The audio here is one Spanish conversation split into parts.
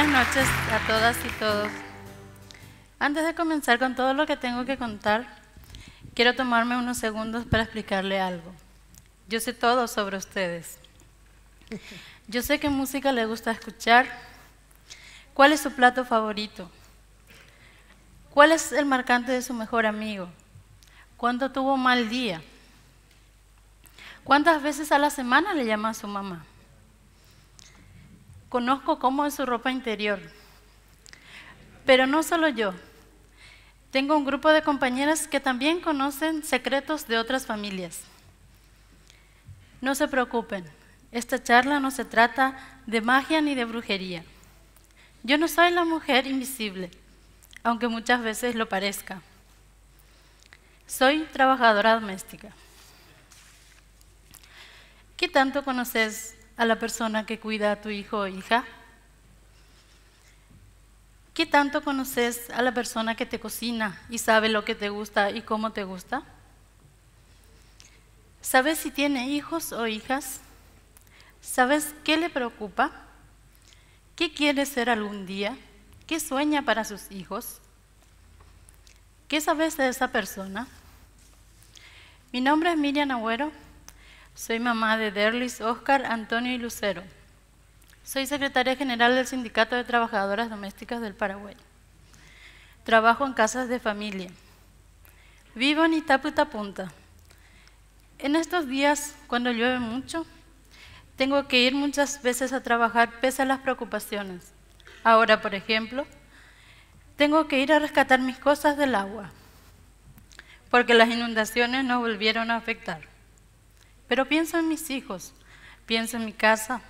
Buenas noches a todas y todos. Antes de comenzar con todo lo que tengo que contar, quiero tomarme unos segundos para explicarle algo. Yo sé todo sobre ustedes. Yo sé qué música le gusta escuchar, cuál es su plato favorito, cuál es el marcante de su mejor amigo, cuándo tuvo mal día, cuántas veces a la semana le llama a su mamá. Conozco cómo es su ropa interior. Pero no solo yo. Tengo un grupo de compañeras que también conocen secretos de otras familias. No se preocupen, esta charla no se trata de magia ni de brujería. Yo no soy la mujer invisible, aunque muchas veces lo parezca. Soy trabajadora doméstica. ¿Qué tanto conoces a la persona que cuida a tu hijo o hija? ¿Qué tanto conoces a la persona que te cocina y sabe lo que te gusta y cómo te gusta? ¿Sabes si tiene hijos o hijas? ¿Sabes qué le preocupa? ¿Qué quiere ser algún día? ¿Qué sueña para sus hijos? ¿Qué sabes de esa persona? Mi nombre es Miriam Agüero. Soy mamá de Derlis, Oscar, Antonio y Lucero. Soy secretaria general del Sindicato de Trabajadoras Domésticas del Paraguay. Trabajo en casas de familia. Vivo en Itaputa Punta. En estos días, cuando llueve mucho, tengo que ir muchas veces a trabajar pese a las preocupaciones. Ahora, por ejemplo, tengo que ir a rescatar mis cosas del agua, porque las inundaciones no volvieron a afectar pero pienso en mis hijos, pienso en mi casa,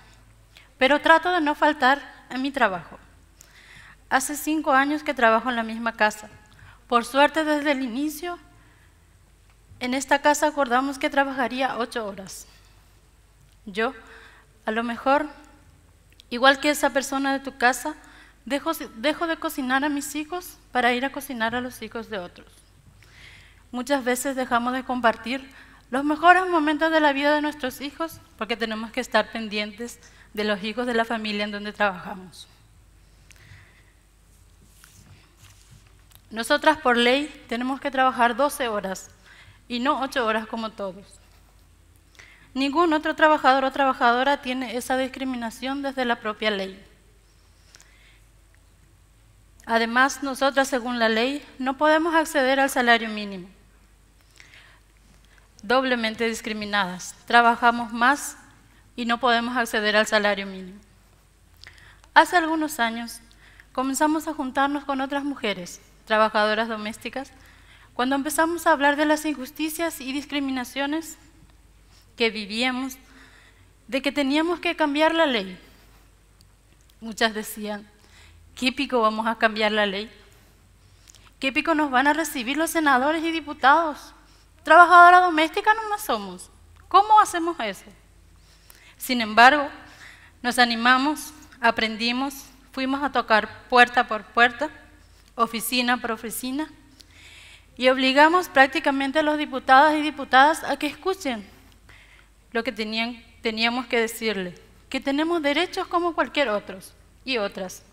pero trato de no faltar en mi trabajo. Hace cinco años que trabajo en la misma casa. Por suerte, desde el inicio, en esta casa acordamos que trabajaría ocho horas. Yo, a lo mejor, igual que esa persona de tu casa, dejo, dejo de cocinar a mis hijos para ir a cocinar a los hijos de otros. Muchas veces dejamos de compartir los mejores momentos de la vida de nuestros hijos, porque tenemos que estar pendientes de los hijos de la familia en donde trabajamos. Nosotras por ley tenemos que trabajar 12 horas y no 8 horas como todos. Ningún otro trabajador o trabajadora tiene esa discriminación desde la propia ley. Además, nosotras, según la ley, no podemos acceder al salario mínimo doblemente discriminadas. Trabajamos más y no podemos acceder al salario mínimo. Hace algunos años comenzamos a juntarnos con otras mujeres, trabajadoras domésticas, cuando empezamos a hablar de las injusticias y discriminaciones que vivíamos, de que teníamos que cambiar la ley. Muchas decían, ¿qué pico vamos a cambiar la ley? ¿Qué pico nos van a recibir los senadores y diputados? Trabajadora doméstica no nos somos. ¿Cómo hacemos eso? Sin embargo, nos animamos, aprendimos, fuimos a tocar puerta por puerta, oficina por oficina, y obligamos prácticamente a los diputados y diputadas a que escuchen lo que teníamos que decirle, que tenemos derechos como cualquier otros y otras,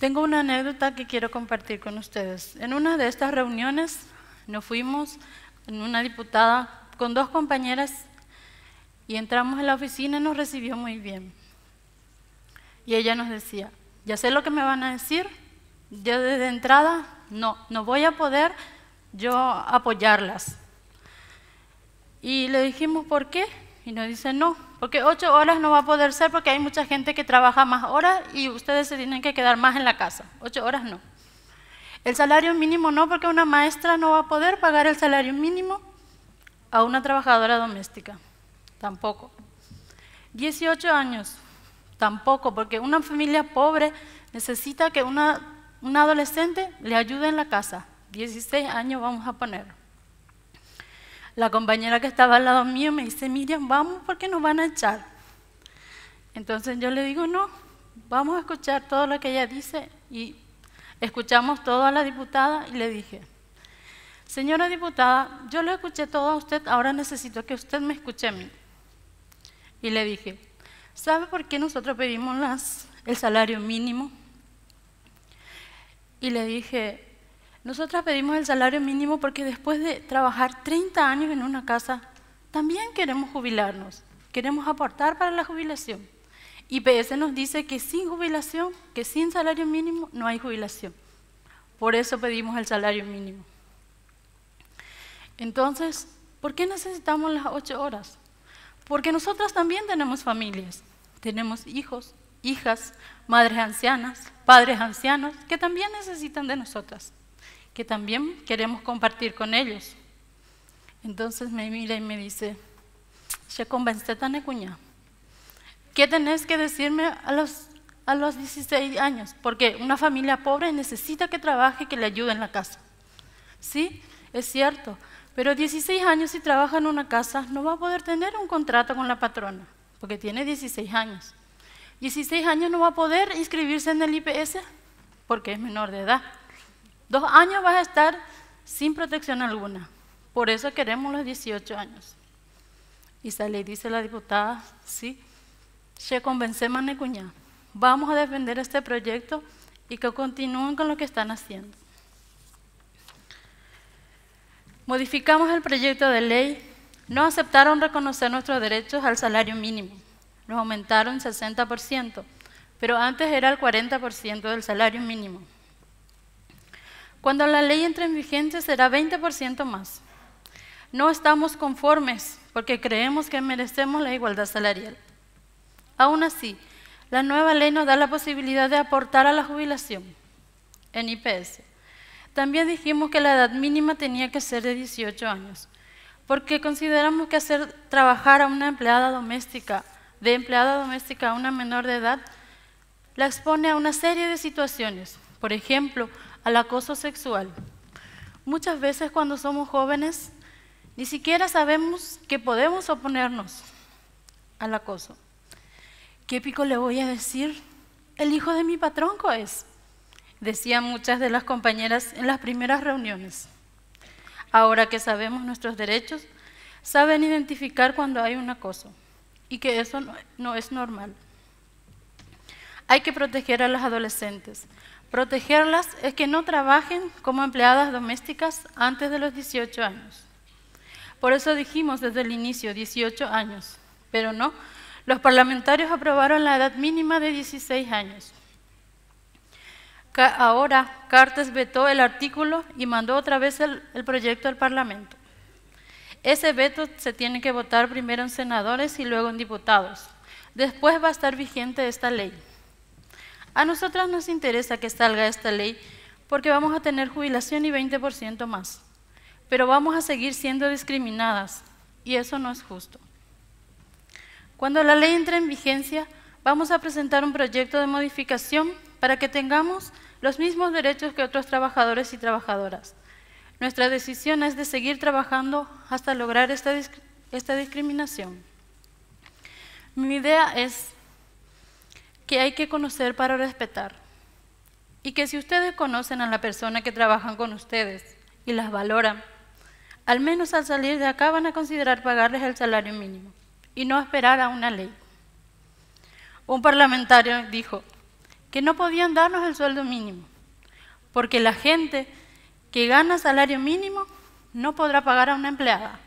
Tengo una anécdota que quiero compartir con ustedes. En una de estas reuniones nos fuimos en una diputada con dos compañeras y entramos en la oficina y nos recibió muy bien. Y ella nos decía, ya sé lo que me van a decir, yo desde entrada no, no voy a poder yo apoyarlas. Y le dijimos, ¿por qué? Y nos dicen, no, porque ocho horas no va a poder ser porque hay mucha gente que trabaja más horas y ustedes se tienen que quedar más en la casa. Ocho horas no. El salario mínimo no, porque una maestra no va a poder pagar el salario mínimo a una trabajadora doméstica. Tampoco. Dieciocho años. Tampoco, porque una familia pobre necesita que una, un adolescente le ayude en la casa. Dieciséis años vamos a ponerlo. La compañera que estaba al lado mío me dice, Miriam, vamos porque nos van a echar. Entonces yo le digo, no, vamos a escuchar todo lo que ella dice. Y escuchamos todo a la diputada y le dije, señora diputada, yo lo escuché todo a usted, ahora necesito que usted me escuche a mí. Y le dije, ¿sabe por qué nosotros pedimos el salario mínimo? Y le dije, nosotras pedimos el salario mínimo porque después de trabajar 30 años en una casa, también queremos jubilarnos, queremos aportar para la jubilación. Y PS nos dice que sin jubilación, que sin salario mínimo, no hay jubilación. Por eso pedimos el salario mínimo. Entonces, ¿por qué necesitamos las ocho horas? Porque nosotras también tenemos familias, tenemos hijos, hijas, madres ancianas, padres ancianos, que también necesitan de nosotras que también queremos compartir con ellos. Entonces me mira y me dice, ya tan ¿Qué tenés que decirme a los, a los 16 años? Porque una familia pobre necesita que trabaje, que le ayude en la casa. Sí, es cierto, pero 16 años si trabaja en una casa no va a poder tener un contrato con la patrona, porque tiene 16 años. 16 años no va a poder inscribirse en el IPS porque es menor de edad. Dos años vas a estar sin protección alguna. Por eso queremos los 18 años. Y sale y dice la diputada, sí, se convence a Vamos a defender este proyecto y que continúen con lo que están haciendo. Modificamos el proyecto de ley. No aceptaron reconocer nuestros derechos al salario mínimo. Nos aumentaron 60%, pero antes era el 40% del salario mínimo. Cuando la ley entre en vigencia será 20% más. No estamos conformes porque creemos que merecemos la igualdad salarial. Aún así, la nueva ley nos da la posibilidad de aportar a la jubilación en IPS. También dijimos que la edad mínima tenía que ser de 18 años, porque consideramos que hacer trabajar a una empleada doméstica, de empleada doméstica a una menor de edad, la expone a una serie de situaciones. Por ejemplo, al acoso sexual. Muchas veces cuando somos jóvenes ni siquiera sabemos que podemos oponernos al acoso. ¿Qué pico le voy a decir? El hijo de mi patrón, es, decían muchas de las compañeras en las primeras reuniones. Ahora que sabemos nuestros derechos, saben identificar cuando hay un acoso y que eso no es normal. Hay que proteger a las adolescentes. Protegerlas es que no trabajen como empleadas domésticas antes de los 18 años. Por eso dijimos desde el inicio 18 años, pero no, los parlamentarios aprobaron la edad mínima de 16 años. Ahora, Cartes vetó el artículo y mandó otra vez el proyecto al Parlamento. Ese veto se tiene que votar primero en senadores y luego en diputados. Después va a estar vigente esta ley. A nosotras nos interesa que salga esta ley porque vamos a tener jubilación y 20% más, pero vamos a seguir siendo discriminadas y eso no es justo. Cuando la ley entre en vigencia, vamos a presentar un proyecto de modificación para que tengamos los mismos derechos que otros trabajadores y trabajadoras. Nuestra decisión es de seguir trabajando hasta lograr esta, esta discriminación. Mi idea es que hay que conocer para respetar. Y que si ustedes conocen a la persona que trabajan con ustedes y las valoran, al menos al salir de acá van a considerar pagarles el salario mínimo y no esperar a una ley. Un parlamentario dijo que no podían darnos el sueldo mínimo, porque la gente que gana salario mínimo no podrá pagar a una empleada.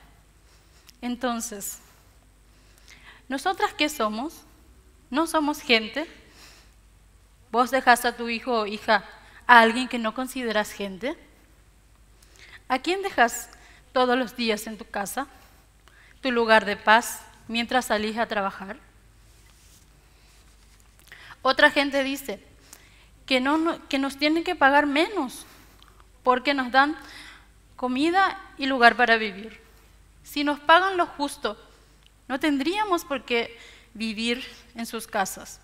Entonces, ¿nosotras qué somos? No somos gente. Vos dejas a tu hijo o hija a alguien que no consideras gente. ¿A quién dejas todos los días en tu casa, tu lugar de paz, mientras salís a trabajar? Otra gente dice que, no, que nos tienen que pagar menos porque nos dan comida y lugar para vivir. Si nos pagan lo justo, no tendríamos por qué vivir en sus casas.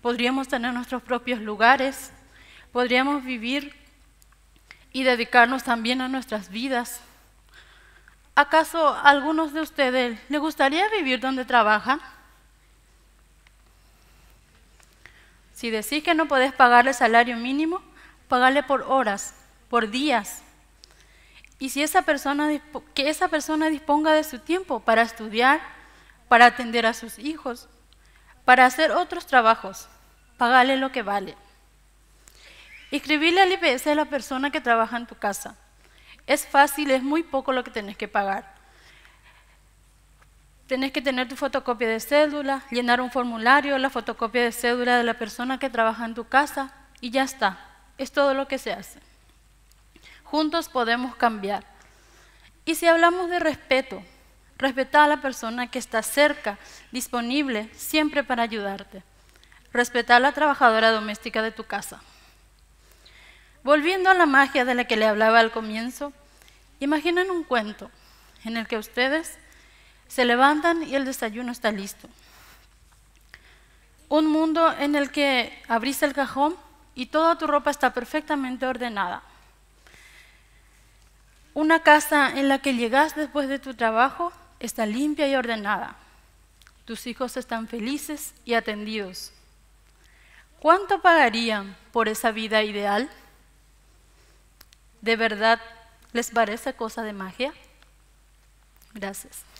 Podríamos tener nuestros propios lugares, podríamos vivir y dedicarnos también a nuestras vidas. ¿Acaso algunos de ustedes le gustaría vivir donde trabaja Si decís que no podés pagarle salario mínimo, pagarle por horas, por días. Y si esa persona, que esa persona disponga de su tiempo para estudiar, para atender a sus hijos, para hacer otros trabajos, pagarle lo que vale. Escribirle al IPS a la persona que trabaja en tu casa. Es fácil, es muy poco lo que tenés que pagar. Tenés que tener tu fotocopia de cédula, llenar un formulario, la fotocopia de cédula de la persona que trabaja en tu casa y ya está. Es todo lo que se hace. Juntos podemos cambiar. Y si hablamos de respeto, Respeta a la persona que está cerca, disponible, siempre para ayudarte. Respeta a la trabajadora doméstica de tu casa. Volviendo a la magia de la que le hablaba al comienzo, imaginen un cuento en el que ustedes se levantan y el desayuno está listo. Un mundo en el que abrís el cajón y toda tu ropa está perfectamente ordenada. Una casa en la que llegas después de tu trabajo está limpia y ordenada. Tus hijos están felices y atendidos. ¿Cuánto pagarían por esa vida ideal? ¿De verdad les parece cosa de magia? Gracias.